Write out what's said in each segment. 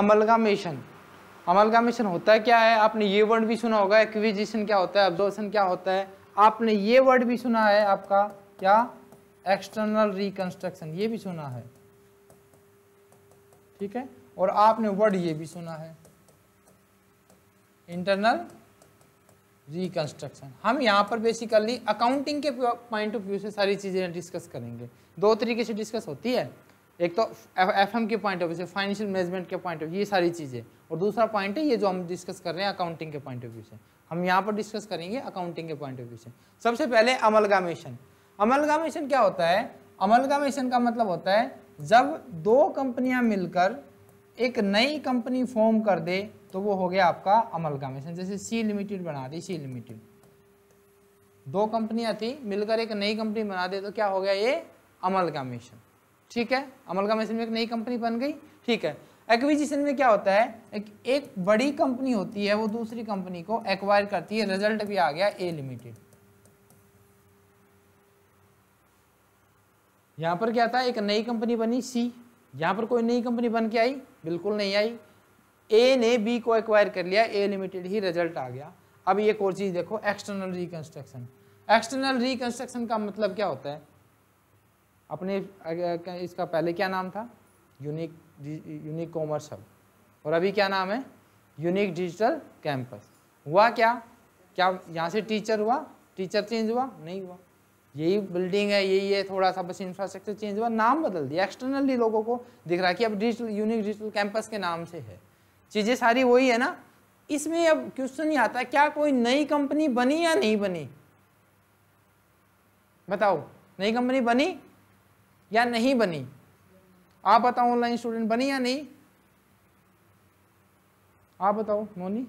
अमलगामेशन अमलगामेशन होता है क्या है आपने ये वर्ड भी सुना होगा एक्विजिशन क्या होता है ऑब्जॉर्वेशन क्या होता है आपने ये वर्ड भी सुना है आपका क्या एक्सटर्नल रिकंस्ट्रक्शन ये भी सुना है ठीक है और आपने वर्ड ये भी सुना है इंटरनल रिकंस्ट्रक्शन हम यहाँ पर बेसिकली अकाउंटिंग के पॉइंट ऑफ व्यू से सारी चीज़ें डिस्कस करेंगे दो तरीके से डिस्कस होती है एक तो एफ एम के पॉइंट ऑफ व्यू से फाइनेंशियल मैनेजमेंट के पॉइंट ऑफ व्यू ये सारी चीज़ें और दूसरा पॉइंट है ये जो हम डिस्कस कर रहे हैं अकाउंटिंग के पॉइंट ऑफ व्यू से हम यहाँ पर डिस्कस करेंगे अकाउंटिंग के पॉइंट ऑफ व्यू से सबसे पहले अमलगामेशन अमलगामेशन क्या होता है अमलगामेशन का मतलब होता है जब दो कंपनियां मिलकर एक नई कंपनी फॉर्म कर दे तो वो हो गया आपका अमलगामेशन जैसे सी लिमिटेड बना दी सी लिमिटेड दो कंपनियां थी मिलकर एक नई कंपनी बना दे तो क्या हो गया ये अमलगामेशन ठीक है अमलगामेशन में एक नई कंपनी बन गई ठीक है एक्विजिशन में क्या होता है एक, एक बड़ी कंपनी होती है वो दूसरी कंपनी को एक्वायर करती है रिजल्ट भी आ गया ए लिमिटेड यहां पर क्या था एक नई कंपनी बनी सी यहां पर कोई नई कंपनी बन के आई बिल्कुल नहीं आई ए ने बी को एक्वायर कर लिया ए लिमिटेड ही रिजल्ट आ गया अब ये और चीज देखो एक्सटर्नल रिकंस्ट्रक्शन एक्सटर्नल रिकंस्ट्रक्शन का मतलब क्या होता है अपने इसका पहले क्या नाम था यूनिक यूनिक कॉमर्स हब और अभी क्या नाम है यूनिक डिजिटल कैंपस हुआ क्या क्या यहाँ से टीचर हुआ टीचर चेंज हुआ नहीं हुआ यही बिल्डिंग है यही है थोड़ा सा बस इंफ्रास्ट्रक्चर चेंज हुआ नाम बदल दिया एक्सटर्नली लोगों को दिख रहा है कि अब डिजिटल यूनिक डिजिटल कैंपस के नाम से है चीज़ें सारी वही है ना इसमें अब क्वेश्चन ही आता है क्या कोई नई कंपनी बनी या नहीं बनी बताओ नई कंपनी बनी या नहीं बनी आप बताओ ऑनलाइन स्टूडेंट बनी या नहीं आप बताओ मोनी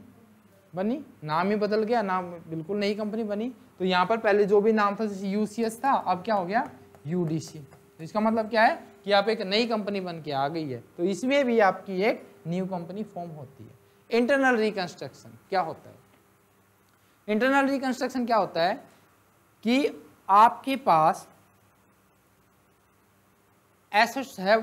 बनी नाम ही बदल गया नाम बिल्कुल नई कंपनी बनी तो यहाँ पर पहले जो भी नाम था जैसे यूसीएस था अब क्या हो गया यूडीसी तो इसका मतलब क्या है कि आप एक नई कंपनी बन के आ गई है तो इसमें भी आपकी एक न्यू कंपनी फॉर्म होती है इंटरनल रिकंस्ट्रक्शन क्या होता है इंटरनल रिकंस्ट्रक्शन क्या होता है कि आपके पास एसेट्स है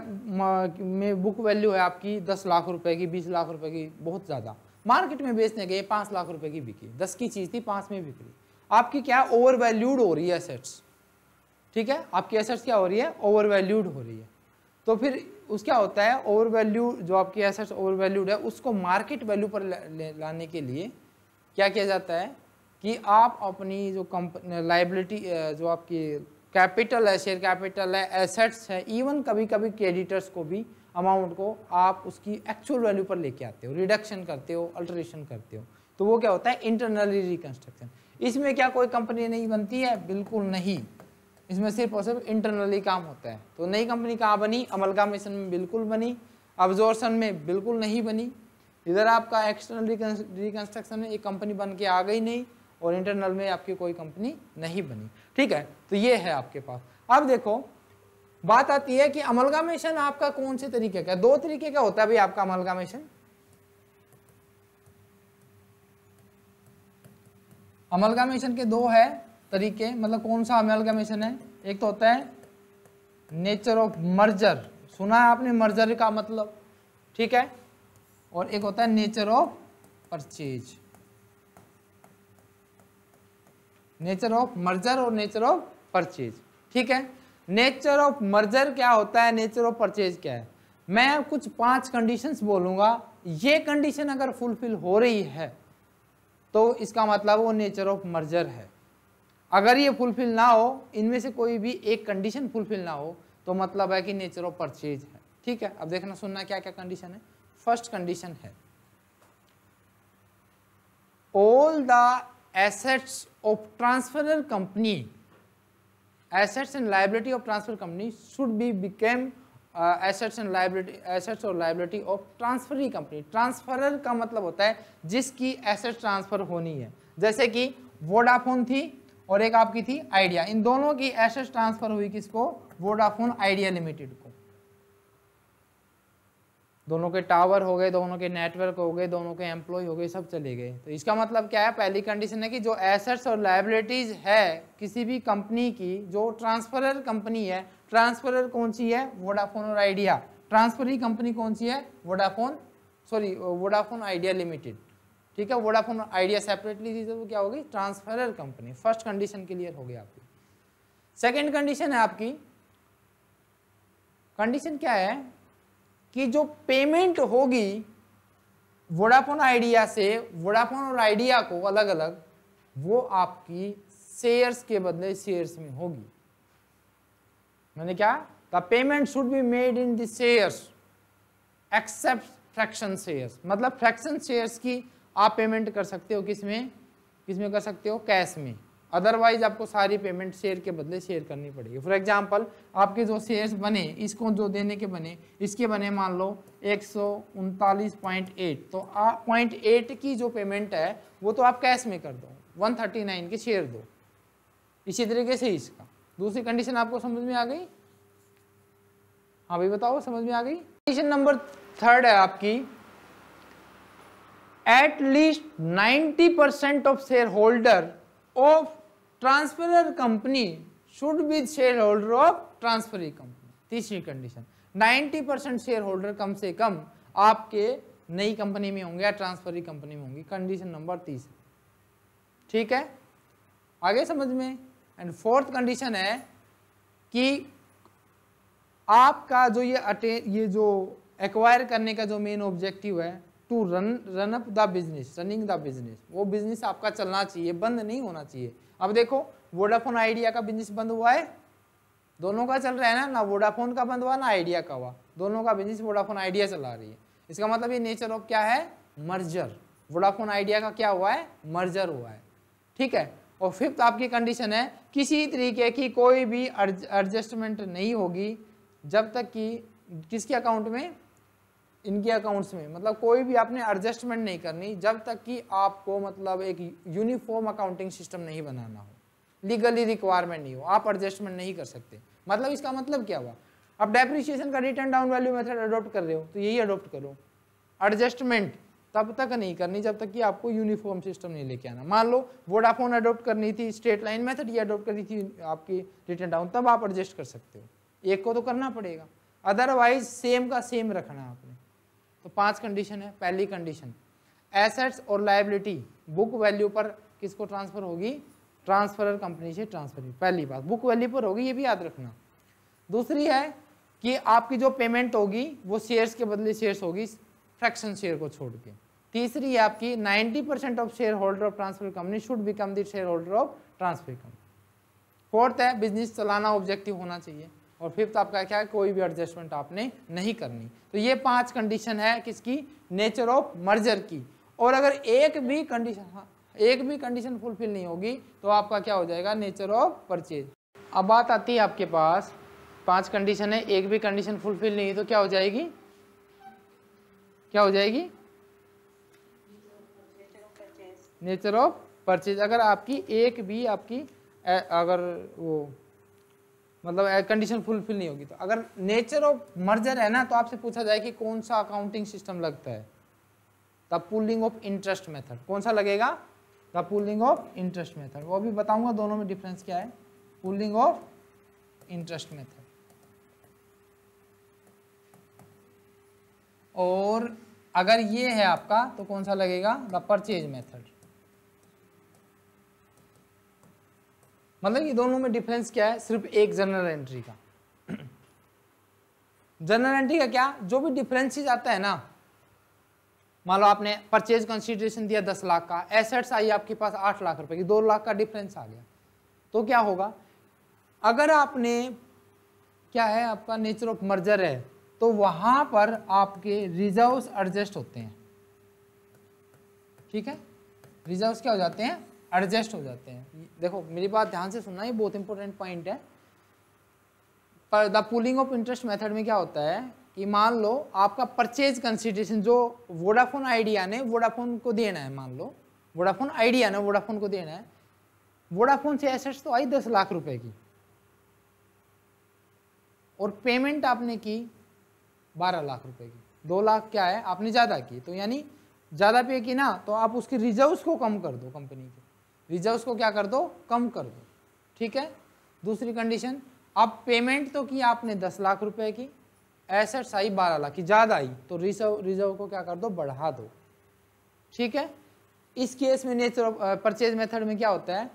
में बुक वैल्यू है आपकी दस लाख रुपए की बीस लाख रुपए की बहुत ज़्यादा मार्केट में बेचने गए पाँच लाख रुपए की बिकी दस की चीज़ थी पाँच में बिक्री आपकी क्या ओवर वैल्यूड हो रही है एसेट्स ठीक है आपकी एसेट्स क्या हो रही है ओवर वैल्यूड हो रही है तो फिर उस क्या होता है ओवर वैल्यू जो आपकी एसेट्स ओवर वैल्यूड है उसको मार्केट वैल्यू पर लाने के लिए क्या किया जाता है कि आप अपनी जो कंपनी लाइबिलिटी जो आपकी कैपिटल है शेयर कैपिटल है एसेट्स है इवन कभी कभी क्रेडिटर्स को भी अमाउंट को आप उसकी एक्चुअल वैल्यू पर लेके आते हो रिडक्शन करते हो अल्ट्रेशन करते हो तो वो क्या होता है इंटरनली रिकन्स्ट्रक्शन इसमें क्या कोई कंपनी नहीं बनती है बिल्कुल नहीं इसमें सिर्फ और सिर्फ इंटरनली काम होता है तो नई कंपनी कहाँ बनी अमलगामेशन में बिल्कुल बनी अब्जॉर्सन में बिल्कुल नहीं बनी इधर आपका एक्सटर्नल रिकन्स्ट्रक्शन में एक कंपनी बन के आ गई नहीं और इंटरनल में आपकी कोई कंपनी नहीं बनी ठीक है तो ये है आपके पास अब देखो बात आती है कि अमलगामेशन आपका कौन से तरीके का दो तरीके का होता है भाई आपका अमलगामेशन अमलगामेशन के दो है तरीके मतलब कौन सा अमलगामेशन है एक तो होता है नेचर ऑफ मर्जर सुना है आपने मर्जर का मतलब ठीक है और एक होता है nature of purchase nature of merger और नेचर ऑफ परचेज ठीक है नेचर ऑफ मर्जर क्या होता है नेचर ऑफ परचेज क्या है मैं कुछ पांच कंडीशंस बोलूंगा ये कंडीशन अगर फुलफिल हो रही है तो इसका मतलब वो नेचर ऑफ मर्जर है अगर ये फुलफिल ना हो इनमें से कोई भी एक कंडीशन फुलफिल ना हो तो मतलब है कि नेचर ऑफ परचेज है ठीक है अब देखना सुनना क्या क्या कंडीशन है फर्स्ट कंडीशन है all the assets of transferor company assets and liability of transfer company should be became uh, assets and liability assets और liability of transferee company transferor का मतलब होता है जिसकी asset transfer होनी है जैसे कि वोडाफोन थी और एक आपकी थी आइडिया इन दोनों की एसेट ट्रांसफर हुई किसको वोडाफोन आइडिया लिमिटेड को दोनों के टावर हो गए दोनों के नेटवर्क हो गए दोनों के एम्प्लॉय हो गए सब चले गए तो इसका मतलब क्या है पहली कंडीशन है कि जो एसेट्स और लाइबिलिटीज है किसी भी कंपनी की जो ट्रांसफरर कंपनी है ट्रांसफरर कौन सी है वोडाफोन और आइडिया ट्रांसफरी कंपनी कौन सी है Vodafone sorry Vodafone Idea limited ठीक है वोडाफोन आइडिया सेपरेटली थी तो क्या होगी transferor company first condition clear हो गई आपकी सेकेंड कंडीशन है आपकी कंडीशन क्या है कि जो पेमेंट होगी वोडाफोन आइडिया से वोडाफोन और आइडिया को अलग अलग वो आपकी शेयर्स के बदले शेयर्स में होगी मैंने क्या the payment should be made in the shares except fraction shares मतलब फ्रैक्शन शेयर्स की आप पेमेंट कर सकते हो किसमें किसमें कर सकते हो कैश में अदरवाइज आपको सारी पेमेंट शेयर के बदले शेयर करनी पड़ेगी फॉर एग्जाम्पल आपके जो शेयर्स बने इसको जो देने के बने इसके बने मान लो एक तो पॉइंट एट की जो पेमेंट है वो तो आप कैश में कर दो 139 के शेयर दो इसी तरीके से इसका दूसरी कंडीशन आपको समझ में आ गई हाँ भाई बताओ समझ में आ गई कंडीशन नंबर थर्ड है आपकी at least 90 percent of share holder of transferor company should be shareholder of transferee company तीसरी कंडीशन 90 परसेंट शेयर होल्डर कम से कम आपके नई कंपनी में होंगे या ट्रांसफरी कंपनी में होंगे कंडीशन नंबर तीस ठीक है आगे समझ में एंड फोर्थ कंडीशन है कि आपका जो ये अटे ये जो एक्वायर करने का जो मेन ऑब्जेक्टिव है to run run up the business running the business वो बिजनेस आपका चलना चाहिए बंद नहीं होना चाहिए अब देखो वोडाफोन आइडिया का बिजनेस बंद हुआ है दोनों का चल रहा है ना ना वोडाफोन का बंद हुआ ना आइडिया का हुआ दोनों का बिजनेस वोडाफोन आइडिया चला रही है इसका मतलब ये नेचर ऑफ क्या है मर्जर वोडाफोन आइडिया का क्या हुआ है मर्जर हुआ है ठीक है और फिफ्थ आपकी कंडीशन है किसी तरीके की कोई भी एडजस्टमेंट नहीं होगी जब तक कि किसके अकाउंट में इनके अकाउंट्स में मतलब कोई भी आपने एडजस्टमेंट नहीं करनी जब तक कि आपको मतलब एक यूनिफॉर्म अकाउंटिंग सिस्टम नहीं बनाना हो लीगली रिक्वायरमेंट नहीं हो आप एडजस्टमेंट नहीं कर सकते मतलब इसका मतलब क्या हुआ आप डेप्रिसिएशन का written down value method adopt कर रहे हो तो यही अडोप्ट करो एडजस्टमेंट तब तक नहीं करनी जब तक कि आपको यूनिफॉर्म सिस्टम नहीं लेके आना मान लो वोडाफोन अडोप्ट करनी थी स्ट्रेट लाइन मेथड ये अडोप्ट करनी थी आपकी रिटर्न डाउन तब आप एडजस्ट कर सकते हो एक को तो करना पड़ेगा अदरवाइज सेम का सेम रखना आपको तो पांच कंडीशन है पहली कंडीशन एसेट्स और लाइबिलिटी बुक वैल्यू पर किसको ट्रांसफर होगी ट्रांसफर कंपनी से ट्रांसफर पहली बात बुक वैल्यू पर होगी ये भी याद रखना दूसरी है कि आपकी जो पेमेंट होगी वो शेयर्स के बदले शेयर्स होगी फ्रैक्शन शेयर को छोड़ के तीसरी है आपकी 90 percent of share holder of transfer company should become the share holder of transfer company fourth है बिजनेस चलाना ऑब्जेक्टिव होना चाहिए और फिफ्थ तो आपका क्या है कोई भी एडजस्टमेंट आपने नहीं करनी तो ये पांच कंडीशन है किसकी नेचर ऑफ मर्जर की और अगर एक भी कंडीशन हाँ, एक भी कंडीशन फुलफिल नहीं होगी तो आपका क्या हो जाएगा नेचर ऑफ परचेज अब बात आती है आपके पास पांच कंडीशन है एक भी कंडीशन फुलफिल नहीं तो क्या हो जाएगी क्या हो जाएगी नेचर ऑफ परचेज अगर आपकी एक भी आपकी अगर वो मतलब कंडीशन फुलफिल नहीं होगी तो अगर नेचर ऑफ मर्जर है ना तो आपसे पूछा जाए कि कौन सा अकाउंटिंग सिस्टम लगता है the pooling of interest method कौन सा लगेगा the pooling of interest method वो भी बताऊंगा दोनों में डिफरेंस क्या है पुलिंग ऑफ इंटरेस्ट मेथड और अगर ये है आपका तो कौन सा लगेगा द परचेज मेथड मतलब ये दोनों में डिफरेंस क्या है सिर्फ एक जनरल एंट्री का जनरल एंट्री का क्या जो भी डिफरेंसेस आता है ना मान लो आपने परचेज कंसिडरेशन दिया दस लाख का एसेट्स आई आपके पास आठ लाख रुपए की दो लाख का डिफरेंस आ गया तो क्या होगा अगर आपने क्या है आपका नेचर ऑफ मर्जर है तो वहां पर आपके रिजर्व एडजस्ट होते हैं ठीक है रिजर्व क्या हो जाते हैं एडजस्ट हो जाते हैं देखो मेरी बात ध्यान से सुनना ये बहुत इंपॉर्टेंट पॉइंट है पर the pooling of interest method में क्या होता है कि मान लो आपका परचेज कंसिडरेशन जो वोडाफोन आइडिया ने वोडाफोन को देना है मान लो वोडाफोन आइडिया ने वोडाफोन को देना है वोडाफोन से एसेट्स तो आई दस लाख रुपए की और पेमेंट आपने की बारह लाख रुपए की दो लाख क्या है आपने ज़्यादा की तो यानी ज़्यादा पे की ना तो आप उसके रिजर्व को कम कर दो कंपनी के रिजर्व को क्या कर दो कम कर दो ठीक है दूसरी कंडीशन अब पेमेंट तो की आपने दस लाख रुपए की एसेट्स आई बारह लाख की ज़्यादा आई तो रिजर्व रिजर्व को क्या कर दो बढ़ा दो ठीक है इस केस में नेचर परचेज मेथड में क्या होता है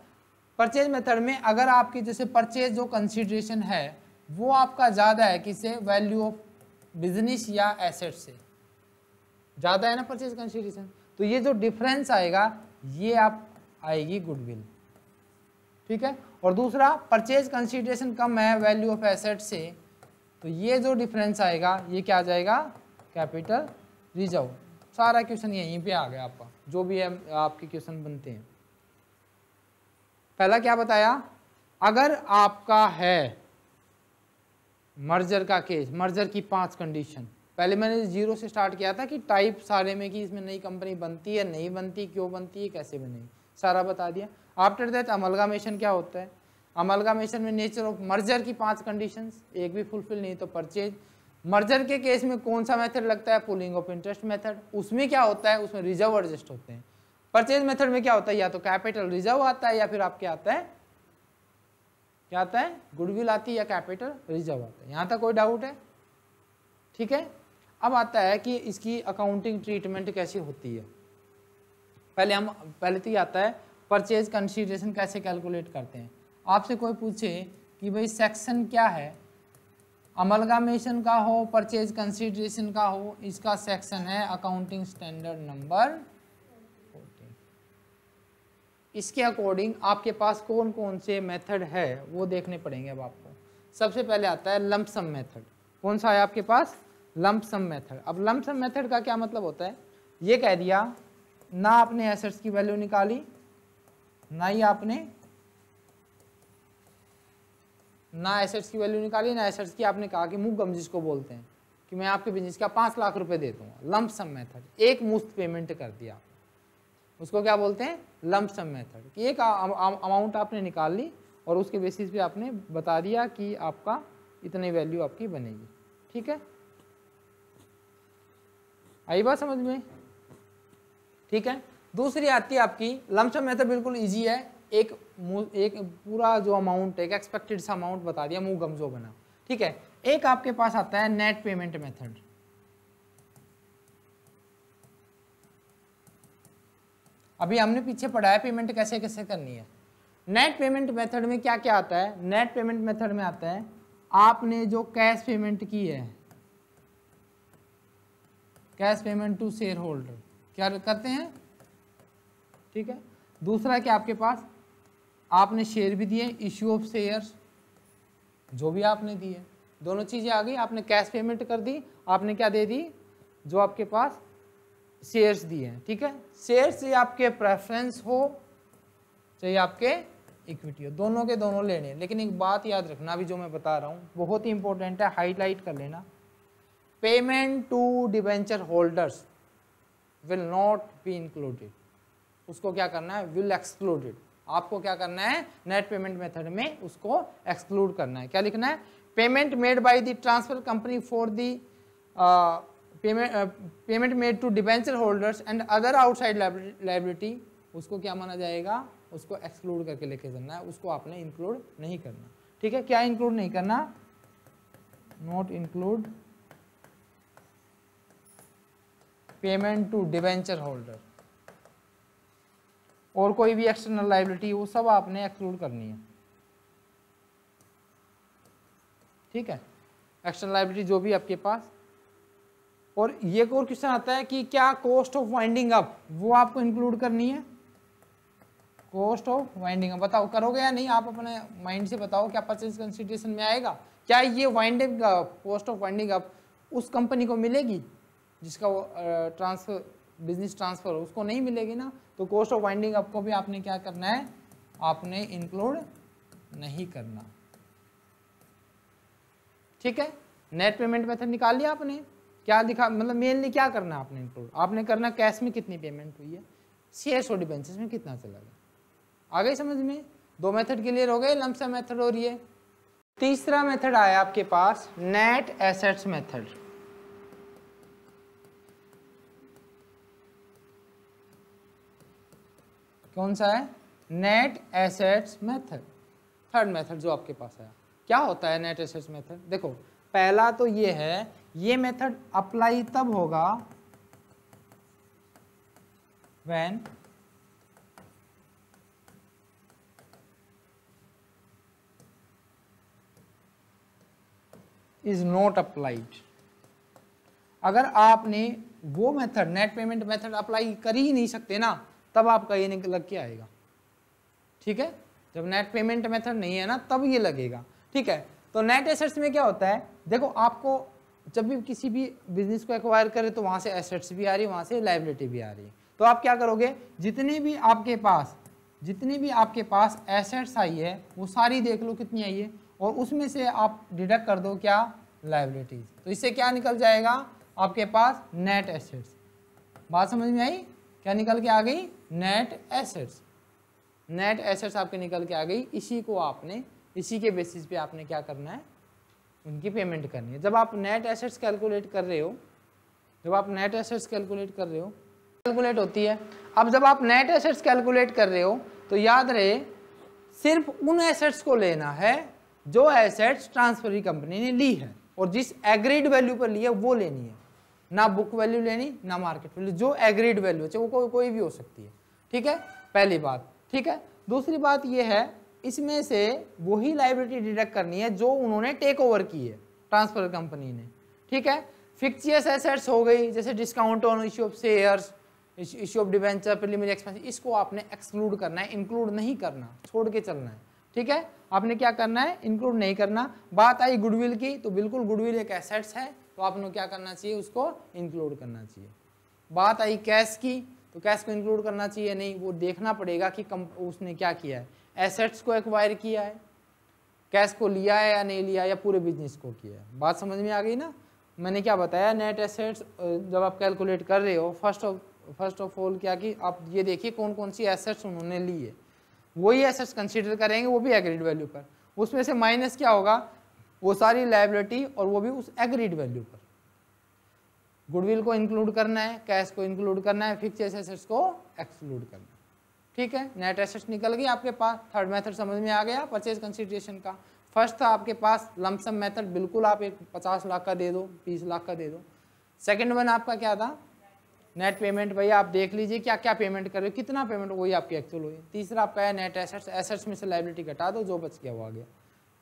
परचेज मेथड में अगर आपकी जैसे परचेज जो कंसिड्रेशन है वो आपका ज़्यादा है किससे वैल्यू ऑफ बिजनेस या एसेट से ज़्यादा है ना परचेज कंसिडरेशन तो ये जो डिफरेंस आएगा ये आप आएगी गुडविल ठीक है और दूसरा परचेज कंसीडरेशन कम है वैल्यू ऑफ एसेट से तो ये जो डिफरेंस आएगा ये क्या आ जाएगा कैपिटल रिजर्व सारा क्वेश्चन यहीं पे आ गया आपका जो भी है आपके क्वेश्चन बनते हैं पहला क्या बताया अगर आपका है मर्जर का केस मर्जर की पांच कंडीशन पहले मैंने जीरो से स्टार्ट किया था कि टाइप सारे में कि इसमें नई कंपनी बनती है नहीं बनती क्यों बनती है कैसे बनेगी सारा बता दिया आफ्टर दैट अमलगामेशन क्या होता है अमलगामेशन में नेचर ऑफ मर्जर की पांच कंडीशंस एक भी फुलफिल नहीं तो परचेज मर्जर के केस में कौन सा मेथड लगता है पुलिंग ऑफ इंटरेस्ट मेथड उसमें क्या होता है उसमें रिजर्व एडजस्ट होते हैं परचेज मेथड में क्या होता है या तो कैपिटल रिजर्व आता है या फिर आपके आता है क्या आता है गुडविल आती है या कैपिटल रिजर्व आता है यहाँ तक कोई डाउट है ठीक है अब आता है कि इसकी अकाउंटिंग ट्रीटमेंट कैसी होती है पहले हम पहले तो ये आता है परचेज कंसिडरेशन कैसे कैलकुलेट करते हैं आपसे कोई पूछे कि भाई सेक्शन क्या है अमलगामेशन का हो परचेज कंसिडरेशन का हो इसका सेक्शन है अकाउंटिंग स्टैंडर्ड नंबर इसके अकॉर्डिंग आपके पास कौन कौन से मेथड है वो देखने पड़ेंगे अब आपको सबसे पहले आता है लमसम मेथड कौन सा है आपके पास लमसम मेथड अब लमसम मेथड का क्या मतलब होता है ये कह दिया ना आपने एसेट्स की वैल्यू निकाली ना ही आपने ना एसेट्स की वैल्यू निकाली ना एसेट्स की आपने कहा कि मुख गम जिसको बोलते हैं कि मैं आपके बिजनेस का पांच लाख रुपए दे दूंगा लंप सम मेथड एक मुफ्त पेमेंट कर दिया उसको क्या बोलते हैं लंप सम मेथड कि एक अमाउंट आपने निकाल ली और उसके बेसिस पे आपने बता दिया कि आपका इतनी वैल्यू आपकी बनेगी ठीक है आई बात समझ में ठीक है दूसरी आती है आपकी लमसम मेथड बिल्कुल ईजी है एक एक पूरा जो अमाउंट है एक्सपेक्टेड सा अमाउंट बता दिया मुंह गमजो बना ठीक है एक आपके पास आता है नेट पेमेंट मेथड अभी हमने पीछे पढ़ाया पेमेंट कैसे कैसे करनी है नेट पेमेंट मेथड में क्या क्या आता है नेट पेमेंट मेथड में आता है आपने जो कैश पेमेंट की है cash payment to share holder क्या करते हैं ठीक है दूसरा है कि आपके पास आपने शेयर भी दिए इश्यू ऑफ शेयर्स जो भी आपने दिए दोनों चीज़ें आ गई आपने कैश पेमेंट कर दी आपने क्या दे दी जो आपके पास शेयर्स दिए हैं ठीक है शेयर्स से आपके प्रेफरेंस हो चाहे आपके इक्विटी हो दोनों के दोनों लेने लेकिन एक बात याद रखना अभी जो मैं बता रहा हूँ बहुत ही इंपॉर्टेंट है हाईलाइट कर लेना payment to debenture holders will not be included उसको क्या करना है विल एक्सक्लूडेड आपको क्या करना है नेट पेमेंट मेथड में उसको एक्सक्लूड करना है क्या लिखना है payment made by the transfer company for the payment payment made to debenture holders and other outside liability उसको क्या माना जाएगा उसको एक्सक्लूड करके लेके चलना है उसको आपने इंक्लूड नहीं करना ठीक है क्या इंक्लूड नहीं करना not include payment to debenture holder और कोई भी एक्सटर्नल लाइबिलिटी वो सब आपने एक्सक्लूड करनी है ठीक है एक्सटर्नल लाइबिलिटी जो भी आपके पास और ये और क्वेश्चन आता है कि क्या कॉस्ट ऑफ वाइंडिंग अप वो आपको इंक्लूड करनी है कॉस्ट ऑफ वाइंडिंग अप बताओ करोगे या नहीं आप अपने माइंड से बताओ क्या परचेज कंसिडरेशन में आएगा क्या ये winding cost of winding up उस कंपनी को मिलेगी जिसका वो ट्रांसफर बिजनेस ट्रांसफर उसको नहीं मिलेगी ना तो कॉस्ट ऑफ वाइंडिंग आपको भी आपने क्या करना है आपने इंक्लूड नहीं करना ठीक है नेट पेमेंट मेथड निकाल लिया आपने क्या दिखा मतलब मेनली क्या करना आपने इंक्लूड आपने करना कैश में कितनी पेमेंट हुई है शेयर और डिबेंचर्स में कितना चला गया आ गई समझ में दो मेथड क्लियर हो गए लमसम मेथड और ये तीसरा मेथड आया आपके पास नेट एसेट्स मेथड कौन सा है net assets method third method जो आपके पास आया क्या होता है नेट एसेट्स मेथड देखो पहला तो ये है ये मेथड अप्लाई तब होगा व्हेन इज नॉट अप्लाइड अगर आपने वो method net payment method apply कर ही नहीं सकते ना तब आपका ये निकल लग के आएगा ठीक है जब नेट पेमेंट मेथड नहीं है ना तब ये लगेगा ठीक है तो नेट एसेट्स में क्या होता है देखो आपको जब भी किसी भी बिजनेस को एक्वायर करें तो वहाँ से एसेट्स भी आ रही है वहाँ से लाइबिलिटी भी आ रही है तो आप क्या करोगे जितने भी आपके पास जितनी भी आपके पास एसेट्स आई है वो सारी देख लो कितनी आई है और उसमें से आप डिडक्ट कर दो क्या लाइबिलिटीज तो इससे क्या निकल जाएगा आपके पास नेट एसेट्स बात समझ में आई क्या निकल के आ गई नेट एसेट्स नेट एसेट्स आपके निकल के आ गई इसी को आपने इसी के बेसिस पे आपने क्या करना है उनकी पेमेंट करनी है जब आप नेट एसेट्स कैलकुलेट कर रहे हो जब आप नेट एसेट्स कैलकुलेट कर रहे हो कैलकुलेट होती है अब जब आप नेट एसेट्स कैलकुलेट कर रहे हो तो याद रहे सिर्फ उन एसेट्स को लेना है जो एसेट्स ट्रांसफर कंपनी ने ली है और जिस एग्रीड वैल्यू पर ली है वो लेनी है ना बुक वैल्यू लेनी ना मार्केट वैल्यू जो एग्रीड वैल्यू है वो को, कोई भी हो सकती है ठीक है पहली बात ठीक है दूसरी बात ये है इसमें से वही लाइब्रेटी डिडक्ट करनी है जो उन्होंने टेक ओवर की है ट्रांसफर कंपनी ने ठीक है फिक्चियस एसेट्स हो गई जैसे discount on issue of shares issue of debenture preliminary expense इसको आपने एक्सक्लूड करना है इंक्लूड नहीं करना छोड़ के चलना है ठीक है आपने क्या करना है इंक्लूड नहीं करना बात आई गुडविल की तो बिल्कुल गुडविल एक एसेट्स है तो लोग क्या करना चाहिए उसको इंक्लूड करना चाहिए बात आई कैश की तो कैश को इंक्लूड करना चाहिए नहीं वो देखना पड़ेगा कि कम उसने क्या किया है एसेट्स को एक्वायर किया है कैश को लिया है या नहीं लिया या पूरे बिजनेस को किया है बात समझ में आ गई ना मैंने क्या बताया नेट एसेट्स जब आप कैलकुलेट कर रहे हो first of first of all क्या कि आप ये देखिए कौन कौन सी एसेट्स उन्होंने ली है वही एसेट्स कंसिडर करेंगे वो भी एग्रीड वैल्यू पर उसमें से माइनस क्या होगा वो सारी लाइबिलिटी और वो भी उस एग्रीड वैल्यू पर गुडविल को इंक्लूड करना है कैश को इंक्लूड करना है फिक्स एसेट्स को एक्सक्लूड करना है ठीक है नेट एसेट्स निकल गई आपके पास थर्ड मेथड समझ में आ गया परचेज कंसिडरेशन का फर्स्ट था आपके पास लमसम मेथड बिल्कुल आप एक पचास लाख का दे दो बीस लाख का दे दो सेकेंड वन आपका क्या था नेट पेमेंट भैया आप देख लीजिए क्या क्या पेमेंट कर रहे हो कितना पेमेंट वही आपकी एक्चुअल हुई तीसरा आपका है नेट एसेट्स एसेट्स में से लाइबिलिटी घटा दो जो बच गया वो आ गया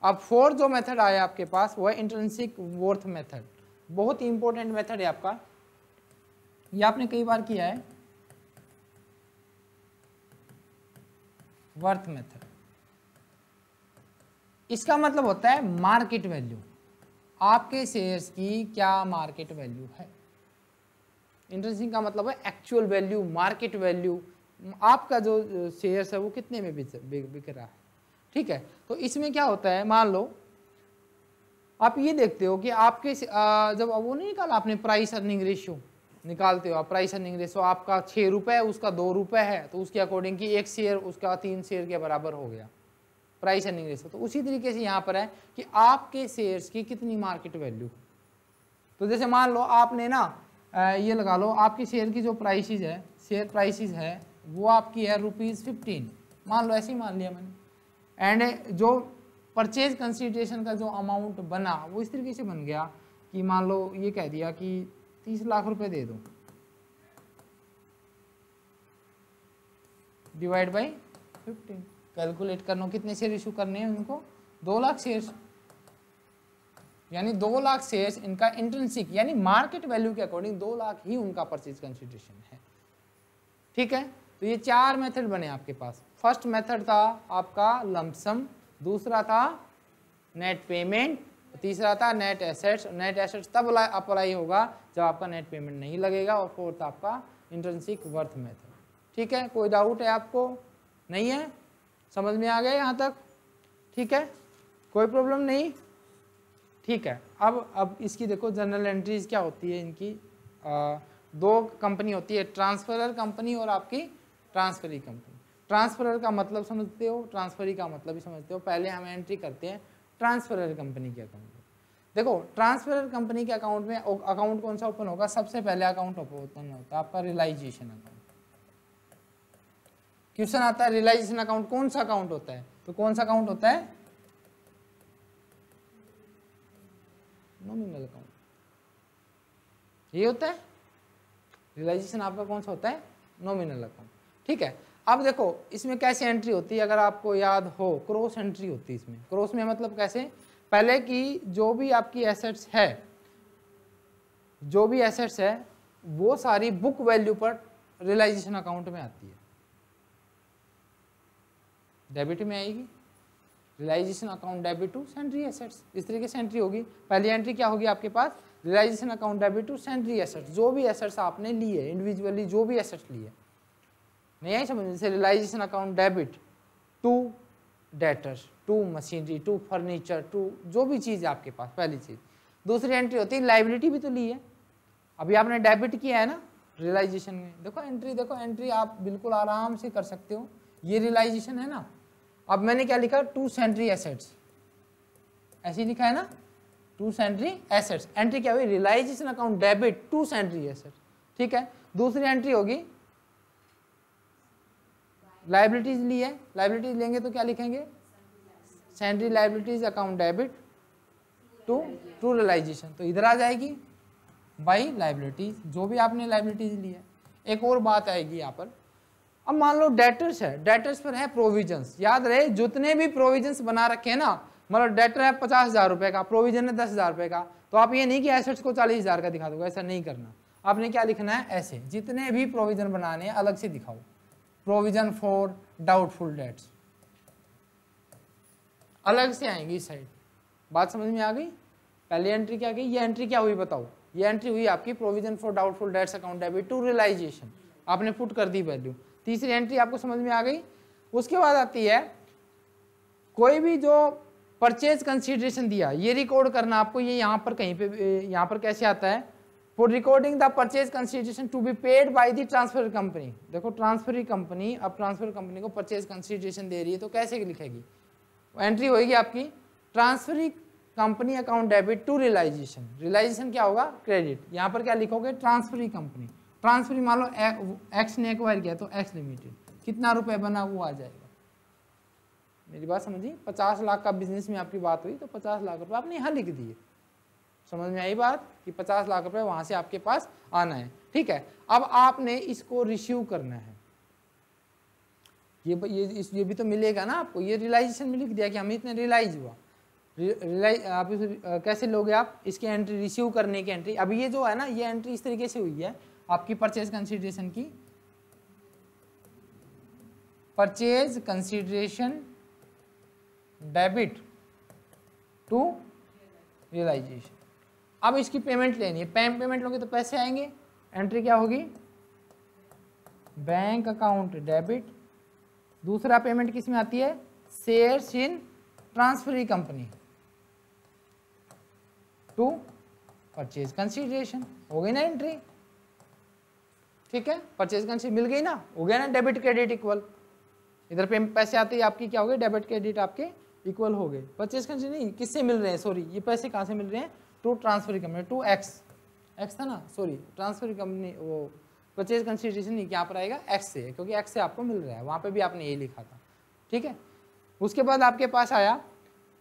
अब फोर्थ जो मेथड आया आपके पास वह इंटरसिक वर्थ मेथड बहुत ही इंपॉर्टेंट मेथड है आपका ये आपने कई बार किया है वर्थ मेथड इसका मतलब होता है मार्केट वैल्यू आपके शेयर्स की क्या मार्केट वैल्यू है इंटरेस्टिंग का मतलब है एक्चुअल वैल्यू मार्केट वैल्यू आपका जो शेयर्स है वो कितने में बिक रहा है ठीक है तो इसमें क्या होता है मान लो आप ये देखते हो कि आपके जब वो नहीं निकाला आपने प्राइस अर्निंग रेशियो निकालते हो आप प्राइस अर्निंग रेशियो आपका छः रुपये है उसका दो रुपये है तो उसके अकॉर्डिंग कि एक शेयर उसका तीन शेयर के बराबर हो गया प्राइस अर्निंग रेशियो तो उसी तरीके से यहाँ पर है कि आपके शेयर्स की कितनी मार्केट वैल्यू तो जैसे मान लो आपने ना ये लगा लो आपकी शेयर की जो प्राइसिस है शेयर प्राइसिस है वो आपकी है रुपीज़ फिफ्टीन मान लो ऐसे ही मान लिया मैंने एंड जो परचेज कंसिड्रेशन का जो अमाउंट बना वो इस तरीके से बन गया कि मान लो ये कह दिया कि तीस लाख रुपए दे दो डिवाइड बाई फिफ्टीन कैलकुलेट करना कितने शेयर इशू करने हैं उनको दो लाख शेयर यानी दो लाख शेयर्स इनका इंट्रेंसिक यानी मार्केट वैल्यू के अकॉर्डिंग दो लाख ही उनका परचेज कंसिडरेशन है ठीक है तो ये चार मेथड बने आपके पास फर्स्ट मेथड था आपका लमसम दूसरा था नेट पेमेंट तीसरा था नेट एसेट्स नेट एसेट्स तब अप्लाई होगा जब आपका नेट पेमेंट नहीं लगेगा और फोर्थ आपका इंटर्नशिक वर्थ मेथड ठीक है कोई डाउट है आपको नहीं है समझ में आ गया यहाँ तक ठीक है कोई प्रॉब्लम नहीं ठीक है अब अब इसकी देखो जनरल एंट्रीज क्या होती है इनकी आ, दो कंपनी होती है ट्रांसफरर कंपनी और आपकी ट्रांसफरी कंपनी ट्रांसफरर का मतलब समझते हो ट्रांसफरी का मतलब भी समझते हो पहले हम एंट्री करते हैं ट्रांसफरर कंपनी के अकाउंट में देखो ट्रांसफरर कंपनी के अकाउंट में अकाउंट कौन सा ओपन होगा सबसे पहले अकाउंट ओपन होता है आपका रिलाइजेशन अकाउंट क्वेश्चन आता है रिलाइजेशन अकाउंट कौन सा अकाउंट होता है तो कौन सा अकाउंट होता है नॉमिनल अकाउंट ये होता है रिलाइजेशन आपका कौन सा होता है नॉमिनल अकाउंट ठीक है अब देखो इसमें कैसे एंट्री होती है अगर आपको याद हो क्रॉस एंट्री होती है इसमें क्रॉस में मतलब कैसे पहले की जो भी आपकी एसेट्स है जो भी एसेट्स है वो सारी बुक वैल्यू पर रियलाइजेशन अकाउंट में आती है डेबिट में आएगी realisation account debit to sundry assets इस तरीके से एंट्री होगी पहली एंट्री क्या होगी आपके पास realisation account debit to sundry assets जो भी एसेट्स आपने लिए इंडिविजुअली जो भी एसेट्स लिए नहीं आई समझ में realisation account debit to debtor to machinery to furniture to जो भी चीज़ आपके पास पहली चीज़ दूसरी एंट्री होती है लाइबिलिटी भी तो ली है अभी आपने डेबिट किया है ना रियलाइजेशन में देखो एंट्री देखो एंट्री आप बिल्कुल आराम से कर सकते हो ये रियलाइजेशन है ना अब मैंने क्या लिखा टू सेंट्री एसेट्स ऐसे ही लिखा है ना टू सेंट्री एसेट्स एंट्री क्या हुई realisation account debit to sundry assets ठीक है दूसरी एंट्री होगी लाइबिलिटीज ली है लाइबिलिटीज लेंगे तो क्या लिखेंगे sundry liabilities account debit to to realisation तो इधर आ जाएगी बाई लाइबिलिटीज जो भी आपने लाइबिलिटीज ली है एक और बात आएगी यहाँ पर अब मान लो डेटर्स है डेटर्स पर है प्रोविजंस याद रहे जितने भी प्रोविजंस बना रखे हैं ना मतलब डेटर है पचास हज़ार रुपये का प्रोविजन है दस हज़ार रुपये का तो आप ये नहीं कि एसेट्स को चालीस हज़ार का दिखा दोगे ऐसा नहीं करना आपने क्या लिखना है ऐसे जितने भी प्रोविजन बनाने हैं अलग से दिखाओ प्रोविजन फॉर डाउटफुल डेट्स अलग से आएंगी इस साइड बात समझ में आ गई पहली एंट्री क्या गई ये एंट्री क्या हुई बताओ ये एंट्री हुई आपकी provision for doubtful debts account debit to realisation आपने पुट कर दी वैल्यू तीसरी एंट्री आपको समझ में आ गई उसके बाद आती है कोई भी जो परचेज कंसीडरेशन दिया ये रिकॉर्ड करना आपको ये यहाँ पर कहीं पे यहाँ पर कैसे आता है for recording the purchase consideration to be paid by the transfer company देखो ट्रांसफर कंपनी अब ट्रांसफर कंपनी को परचेज consideration दे रही है तो कैसे लिखेगी एंट्री होगी आपकी transfer company account debit to realisation realisation क्या होगा क्रेडिट यहाँ पर क्या लिखोगे ट्रांसफर कंपनी ट्रांसफर मान लो एक्स ने एक्वायर किया तो एक्स लिमिटेड कितना रुपए बना वो आ जाएगा मेरी बात समझिए पचास लाख का बिजनेस में आपकी बात हुई तो पचास लाख रुपये आपने यहाँ लिख दिए समझ में आई बात कि पचास लाख रुपए वहां से आपके पास आना है ठीक है अब आपने इसको रिसीव करना है ये ये इस ये भी तो मिलेगा ना आपको ये रियलाइजेशन मिल दिया कि हमें इतना रियलाइज हुआ रियलाइज आप इस, आ, कैसे लोगे आप इसकी एंट्री रिसीव करने की एंट्री अब ये जो है ना ये एंट्री इस तरीके से हुई है आपकी परचेज कंसिडरेशन की purchase consideration debit to realisation अब इसकी पेमेंट लेनी है पैम पेमेंट लोगे तो पैसे आएंगे एंट्री क्या होगी बैंक अकाउंट डेबिट दूसरा पेमेंट किस में आती है shares in transferee company to purchase consideration हो गई ना एंट्री ठीक है परचेज कंसिडर मिल गई ना हो गया ना डेबिट क्रेडिट इक्वल इधर पे पैसे आते ही आपकी क्या हो गए डेबिट क्रेडिट आपके इक्वल हो गए परचेज कंसिडर नहीं किससे मिल रहे हैं सॉरी ये पैसे कहाँ से मिल रहे हैं to transfer company to X X था ना सॉरी ट्रांसफर कंपनी वो परचेज कंसिडरेशन नहीं क्या पर आएगा एक्स से क्योंकि एक्स से आपको मिल रहा है वहाँ पे भी आपने ये लिखा था ठीक है उसके बाद आपके पास आया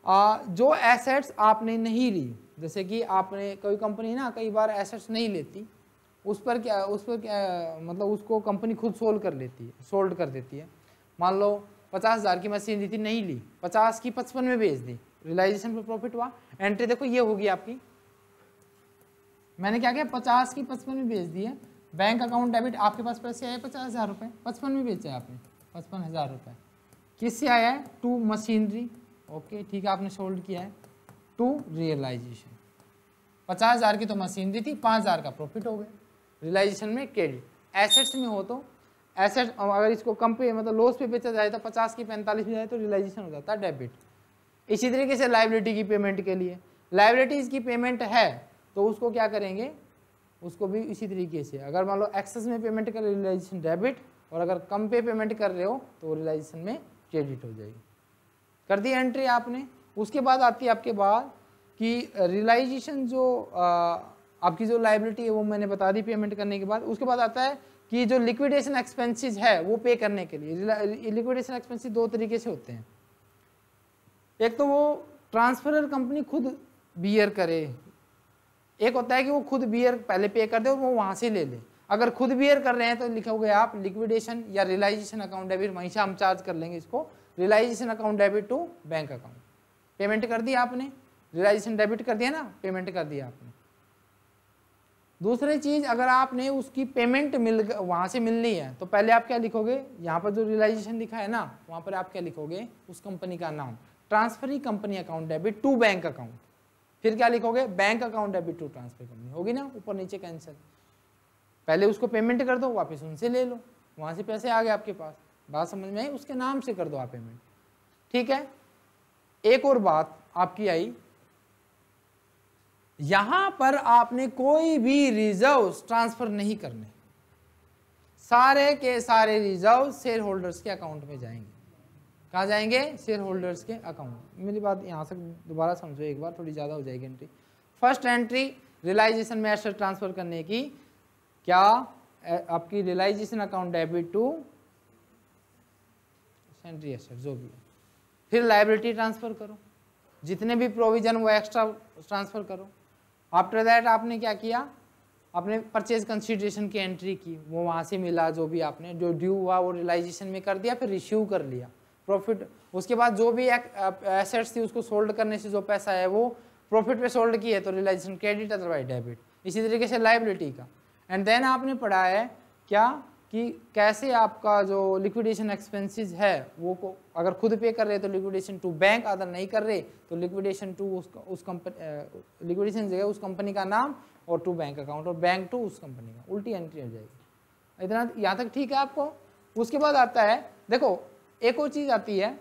आ, जो एसेट्स आपने नहीं ली जैसे कि आपने कोई कंपनी ना कई बार एसेट्स नहीं लेती उस पर क्या उस पर क्या मतलब उसको कंपनी खुद सोल्व कर लेती है सोल्ड कर देती है मान लो पचास हज़ार की मशीन दी थी नहीं ली पचास की पचपन में बेच दी रिलाइजेशन पर प्रॉफिट हुआ एंट्री देखो ये होगी आपकी मैंने क्या किया पचास की पचपन में बेच दिए है बैंक अकाउंट डेबिट आपके पास पैसे आए पचास हज़ार रुपये पचपन में बेचे आपने पचपन हज़ार रुपये किस से आया है टू मशीनरी ओके ठीक है आपने सोल्ड किया है टू रियलाइजेशन पचास हज़ार की तो मशीनरी थी पाँच हज़ार का प्रॉफिट हो गया रियलाइजेशन में क्रेडिट एसेट्स में हो तो एसेट अगर इसको कम पे मतलब लॉस पे बेचा जाए तो पचास की पैंतालीस में जाए तो रियलाइजेशन हो जाता है डेबिट इसी तरीके से लाइबिलिटी की पेमेंट के लिए लाइबिलिटीज़ की पेमेंट है तो उसको क्या करेंगे उसको भी इसी तरीके से अगर मान लो एक्सेस में पेमेंट कर रियलाइजेशन डेबिट और अगर कम पे पेमेंट कर रहे हो तो रियलाइजेशन में क्रेडिट हो जाएगी कर दी एंट्री आपने उसके बाद आती है आपके बाद कि रियलाइजेशन जो आ, आपकी जो लाइबिलिटी है वो मैंने बता दी पेमेंट करने के बाद उसके बाद आता है कि जो लिक्विडेशन एक्सपेंसिस है वो पे करने के लिए लिक्विडेशन एक्सपेंसिस दो तरीके से होते हैं एक तो वो ट्रांसफरर कंपनी खुद बियर करे एक होता है कि वो खुद बियर पहले पे कर दे और वो वहाँ से ले ले अगर खुद बियर कर रहे हैं तो लिखोगे आप लिक्विडेशन या रिलाइजेशन अकाउंट डेबिट वहीं से हम चार्ज कर लेंगे इसको realisation account debit to bank account payment कर दिया आपने रिलाइजेशन डेबिट कर दिया ना पेमेंट कर दिया आपने दूसरी चीज़ अगर आपने उसकी पेमेंट मिल वहाँ से मिलनी है तो पहले आप क्या लिखोगे यहाँ पर जो रियलाइजेशन लिखा है ना वहाँ पर आप क्या लिखोगे उस कंपनी का नाम transferee company account debit to bank account फिर क्या लिखोगे bank account debit to transfer company होगी ना ऊपर नीचे कैंसिल पहले उसको पेमेंट कर दो वापस उनसे ले लो वहाँ से पैसे आ गए आपके पास बात समझ में आई उसके नाम से कर दो आप पेमेंट ठीक है एक और बात आपकी आई यहां पर आपने कोई भी रिजर्व ट्रांसफर नहीं करने सारे के सारे रिजर्व शेयर होल्डर्स के अकाउंट में जाएंगे कहाँ जाएंगे शेयर होल्डर्स के अकाउंट मेरी बात यहाँ से दोबारा समझो एक बार थोड़ी ज़्यादा हो जाएगी एंट्री फर्स्ट एंट्री रिलाइजेशन में एसेट ट्रांसफ़र करने की क्या आपकी realisation account debit to entry asset जो भी है फिर लाइबिलिटी ट्रांसफ़र करो जितने भी प्रोविज़न वो एक्स्ट्रा ट्रांसफ़र करो आफ्टर दैट आपने क्या किया आपने परचेज कंसिडरेशन की एंट्री की वो वहाँ से मिला जो भी आपने जो ड्यू हुआ वो रिलाइजेशन में कर दिया फिर इश्यू कर लिया प्रॉफिट उसके बाद जो भी एसेट्स थी उसको सोल्ड करने से जो पैसा है वो प्रॉफिट पे सोल्ड की है तो रियलाइजेशन क्रेडिट अदरवाइज डेबिट इसी तरीके से लाइबिलिटी का एंड देन आपने पढ़ा है क्या कि कैसे आपका जो लिक्विडेशन एक्सपेंसेस है वो को अगर खुद पे कर रहे तो लिक्विडेशन टू बैंक अगर नहीं कर रहे तो लिक्विडेशन टू उस उस कंपनी लिक्विडेशन जगह उस कंपनी का नाम और टू बैंक अकाउंट और बैंक टू उस कंपनी का उल्टी एंट्री हो जाएगी इतना यहाँ तक ठीक है आपको उसके बाद आता है देखो एक और चीज़ आती है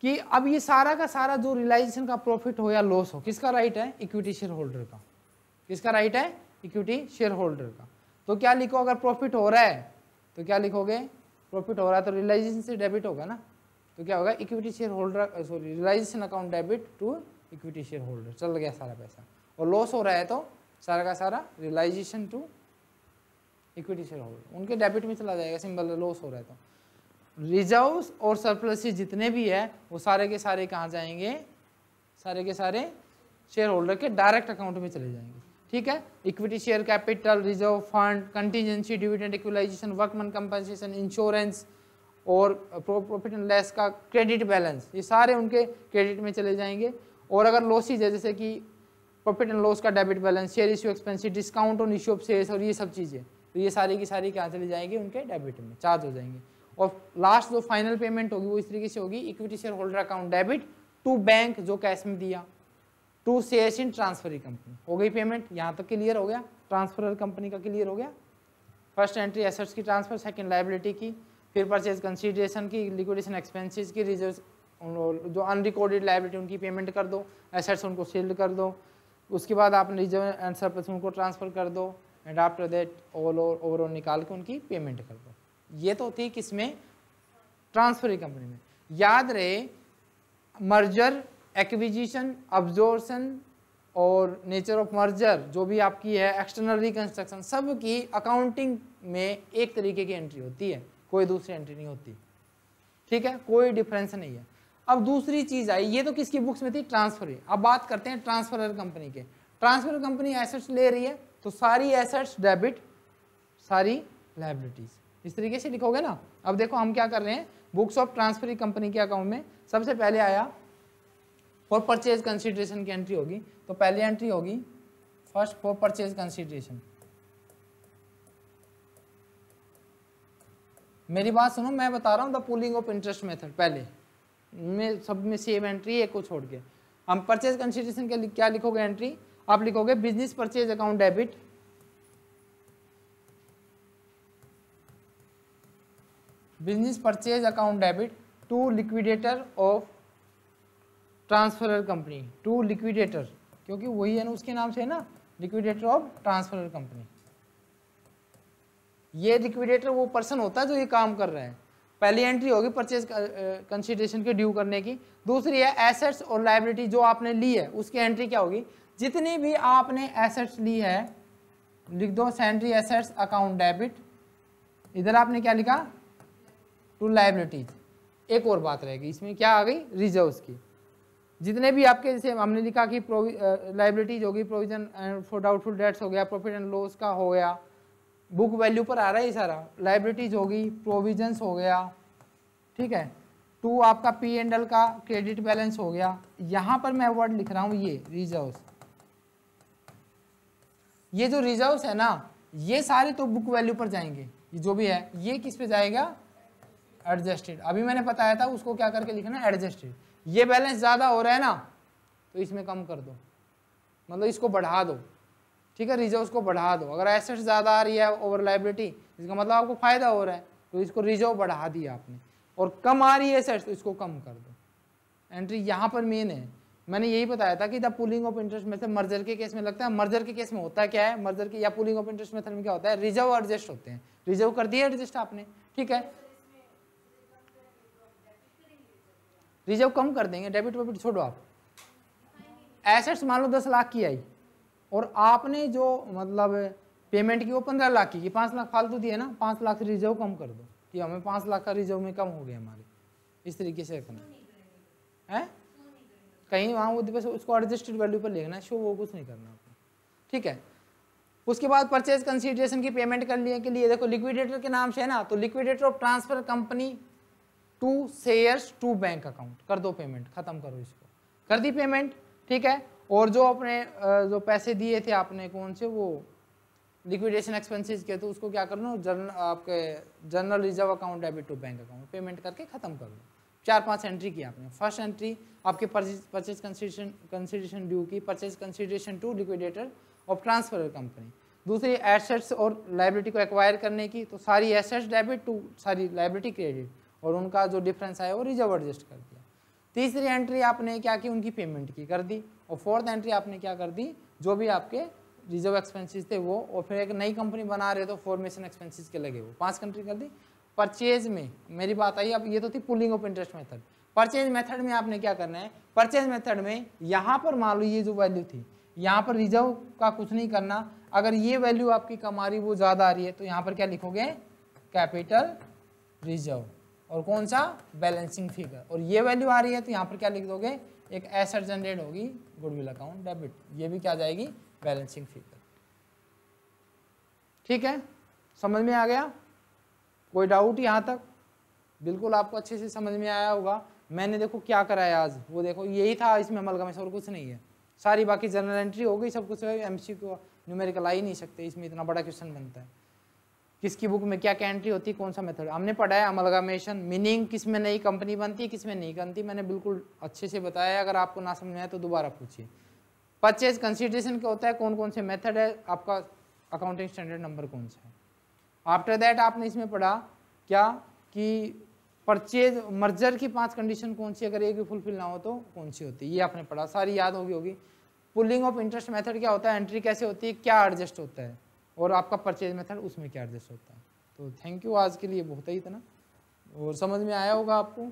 कि अब ये सारा का सारा जो रिलाइजेशन का प्रॉफिट हो या लॉस हो किसका राइट है इक्विटी शेयर होल्डर का किसका राइट है इक्विटी शेयर होल्डर का तो क्या लिखो अगर प्रॉफिट हो रहा है तो क्या लिखोगे प्रॉफिट हो रहा है तो रिलाइजेशन से डेबिट होगा ना तो क्या होगा equity shareholder sorry realisation account debit to equity shareholder चल गया सारा पैसा और लॉस हो रहा है तो सारा का सारा realisation to equity shareholder उनके डेबिट में चला जाएगा सिंबल लॉस हो रहा है तो रिजर्व और सरप्लस जितने भी है वो सारे के सारे कहाँ जाएंगे सारे के सारे शेयर होल्डर के डायरेक्ट अकाउंट में चले जाएंगे ठीक है equity share capital reserve fund contingency dividend equalisation workman compensation insurance और प्रॉफिट एंड लेस का क्रेडिट बैलेंस ये सारे उनके क्रेडिट में चले जाएंगे और अगर लॉसिज है जैसे कि प्रॉफिट एंड लॉस का debit balance share issue expensive discount on issue of share और ये सब चीज़ें तो ये सारी की सारी क्या चले जाएंगे उनके डेबिट में चार्ज हो जाएंगे और लास्ट जो फाइनल पेमेंट होगी वो इस तरीके से होगी equity shareholder account debit to bank जो कैश में दिया टू एस इन ट्रांसफर कंपनी हो गई पेमेंट यहाँ तक क्लियर हो गया ट्रांसफर कंपनी का क्लियर हो गया फर्स्ट एंट्री एसेट्स की ट्रांसफर सेकंड लाइबिलिटी की फिर परचेज कंसिडरेशन की लिक्विडेशन एक्सपेंसिस की रिजर्व जो अनरिकॉर्डेड लाइबिलिटी उनकी पेमेंट कर दो एसेट्स उनको सेल्ड कर दो उसके बाद आप रिजर्व एंड सरप्लस उनको ट्रांसफ़र कर दो and after that overall overall निकाल के उनकी पेमेंट कर दो ये तो होती है किसमें ट्रांसफर कंपनी में याद रहे मर्जर एक्विजिशन अब्जोर्सन और नेचर ऑफ मर्जर जो भी आपकी है एक्सटर्नल रिकंस्ट्रक्शन सब की अकाउंटिंग में एक तरीके की एंट्री होती है कोई दूसरी एंट्री नहीं होती ठीक है कोई डिफरेंस नहीं है अब दूसरी चीज़ आई ये तो किसकी बुक्स में थी ट्रांसफर अब बात करते हैं ट्रांसफर कंपनी के ट्रांसफर कंपनी एसेट्स ले रही है तो सारी एसेट्स डेबिट सारी लाइबिलिटीज इस तरीके से लिखोगे ना अब देखो हम क्या कर रहे हैं बुक्स ऑफ ट्रांसफर कंपनी के अकाउंट में सबसे पहले आया फॉर परचेज कंसिडरेशन की एंट्री होगी तो पहली एंट्री होगी फर्स्ट फॉर परचेज कंसिडरेशन मेरी बात सुनो मैं बता रहा हूँ the pooling of interest method पहले में सब में सेम एंट्री एक को छोड़ के हम परचेज कंसिड्रेशन के क्या लिखोगे एंट्री आप लिखोगे business purchase account debit business purchase account debit to liquidator of transferor company to liquidator क्योंकि वही है ना उसके नाम से है ना लिक्विडेटर ऑफ ट्रांसफरर कंपनी ये लिक्विडेटर वो पर्सन होता है जो ये काम कर रहा है पहली एंट्री होगी परचेज कंसिडरेशन के ड्यू करने की दूसरी है एसेट्स और लाइबिलिटी जो आपने ली है उसकी एंट्री क्या होगी जितनी भी आपने एसेट्स ली है लिख दो सेंट्री एसेट्स अकाउंट डेबिट इधर आपने क्या लिखा टू लाइबिलिटीज एक और बात रहेगी इसमें क्या आ गई रिजर्व्स की जितने भी आपके जैसे हमने लिखा कि लाइबिलिटीज होगी provision and for doubtful debts हो गया प्रॉफिट एंड लॉस का हो गया बुक वैल्यू पर आ रहा है सारा लाइबिलिटीज होगी प्रोविजंस हो गया ठीक है टू आपका पी एंड एल का क्रेडिट बैलेंस हो गया यहाँ पर मैं वर्ड लिख रहा हूँ ये रिजर्व्स ये जो रिजर्व्स है ना ये सारे तो बुक वैल्यू पर जाएंगे ये जो भी है ये किस पे जाएगा एडजस्टेड अभी मैंने बताया था उसको क्या करके लिखना है एडजस्टेड ये बैलेंस ज़्यादा हो रहा है ना तो इसमें कम कर दो मतलब इसको बढ़ा दो ठीक है रिजर्व को बढ़ा दो अगर एसेट्स ज़्यादा आ रही है ओवर लाइबिलिटी इसका मतलब आपको फ़ायदा हो रहा है तो इसको रिजर्व बढ़ा दिया आपने और कम आ रही है एसेट्स तो इसको कम कर दो एंट्री यहाँ पर मेन है मैंने यही बताया था कि the pooling of interest method merger के केस में लगता है मर्जर के केस में होता क्या है मर्जर के या पुलिंग ऑफ इंटरेस्ट मेथड में क्या होता है रिजर्व एडजस्ट होते हैं रिजर्व कर दिया एडजस्ट आपने ठीक है रिजर्व कम कर देंगे डेबिट वेबिट छोड़ो आप एसेट्स मान लो दस लाख की आई और आपने जो मतलब पेमेंट की वो पंद्रह लाख की पाँच लाख फालतू दिए ना पाँच लाख रिजर्व कम कर दो कि हमें पाँच लाख का रिजर्व में कम हो गया हमारे इस तरीके से रखना है कहीं वहाँ वो उसको एडजस्टेड वैल्यू पर लेना है शो वो कुछ नहीं करना आपको ठीक है उसके बाद परचेज कंसीडरेशन की पेमेंट कर लिए के लिए देखो लिक्विडेटर के नाम से है ना तो liquidator of transfer company to shares to bank account कर दो पेमेंट खत्म करो इसको कर दी पेमेंट ठीक है और जो अपने जो पैसे दिए थे आपने कौन से वो लिक्विडेशन एक्सपेंसेस के तो उसको क्या कर लो जर्न आपके general reserve account debit to bank account payment करके खत्म कर लो चार पांच एंट्री की आपने फर्स्ट एंट्री आपके परचेज कंसिडेशन कंसिडेशन ड्यू की purchase consideration to liquidator of transfer company दूसरी एसेट्स और लाइब्रिटी को एक्वायर करने की तो सारी एसेट्स डेबिट टू सारी लाइब्रिटी क्रेडिट और उनका जो डिफरेंस आया वो रिजर्व एडजस्ट कर दिया तीसरी एंट्री आपने क्या की उनकी पेमेंट की कर दी और फोर्थ एंट्री आपने क्या कर दी जो भी आपके रिजर्व एक्सपेंसेस थे वो और फिर एक नई कंपनी बना रहे तो फॉर्मेशन एक्सपेंसिस के लगे वो पाँच कंट्री कर दी परचेज में मेरी बात आई अब ये तो थी pooling of interest method purchase method में आपने क्या करना है परचेज मेथड में यहाँ पर मान लो ये जो वैल्यू थी यहाँ पर रिजर्व का कुछ नहीं करना अगर ये वैल्यू आपकी कमा रही वो ज़्यादा आ रही है तो यहाँ पर क्या लिखोगे कैपिटल रिजर्व और कौन सा बैलेंसिंग फिगर और ये वैल्यू आ रही है तो यहाँ पर क्या लिख दोगे एक एसेट जनरेट होगी गुडविल अकाउंट डेबिट ये भी क्या जाएगी बैलेंसिंग फिगर ठीक है समझ में आ गया कोई डाउट यहाँ तक बिल्कुल आपको अच्छे से समझ में आया होगा मैंने देखो क्या कराया आज वो देखो यही था इसमें अमल का और कुछ नहीं है सारी बाकी जनरल एंट्री हो गई सब कुछ एम सी क्यू न्यूमेरिकल आ ही नहीं सकते इसमें इतना बड़ा क्वेश्चन बनता है किसकी बुक में क्या क्या एंट्री होती है कौन सा मेथड हमने पढ़ा है अमलगामेशन मीनिंग किस में नई कंपनी बनती है किस में नहीं बनती मैंने बिल्कुल अच्छे से बताया है अगर आपको ना समझ आए तो दोबारा पूछिए परचेज कंसिडरेशन क्या होता है कौन कौन से मेथड है आपका अकाउंटिंग स्टैंडर्ड नंबर कौन सा है आफ्टर दैट आपने इसमें पढ़ा क्या कि परचेज मर्जर की पांच कंडीशन कौन सी अगर एक भी फुलफिल ना हो तो कौन सी होती है ये आपने पढ़ा सारी याद होगी होगी पुलिंग ऑफ इंटरेस्ट मेथड क्या होता है एंट्री कैसे होती है क्या एडजस्ट होता है और आपका परचेज मेथड उसमें क्या एडजस्ट होता है तो थैंक यू आज के लिए बहुत ही इतना और समझ में आया होगा आपको